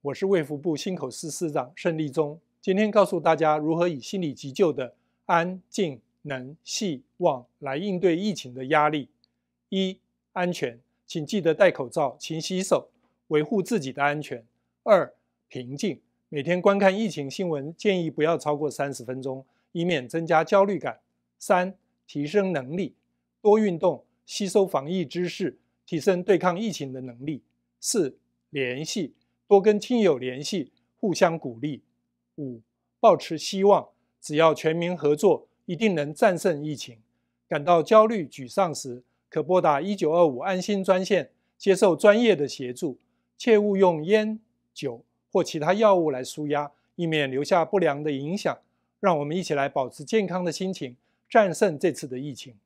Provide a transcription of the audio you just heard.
我是卫福部心口司司长盛立忠，今天告诉大家如何以心理急救的安静、能、希望来应对疫情的压力。一、安全，请记得戴口罩、勤洗手，维护自己的安全。二、平静，每天观看疫情新闻，建议不要超过三十分钟，以免增加焦虑感。三、提升能力，多运动，吸收防疫知识。提升对抗疫情的能力。四、联系，多跟亲友联系，互相鼓励。五、保持希望，只要全民合作，一定能战胜疫情。感到焦虑、沮丧时，可拨打一九二五安心专线，接受专业的协助。切勿用烟、酒或其他药物来舒压，以免留下不良的影响。让我们一起来保持健康的心情，战胜这次的疫情。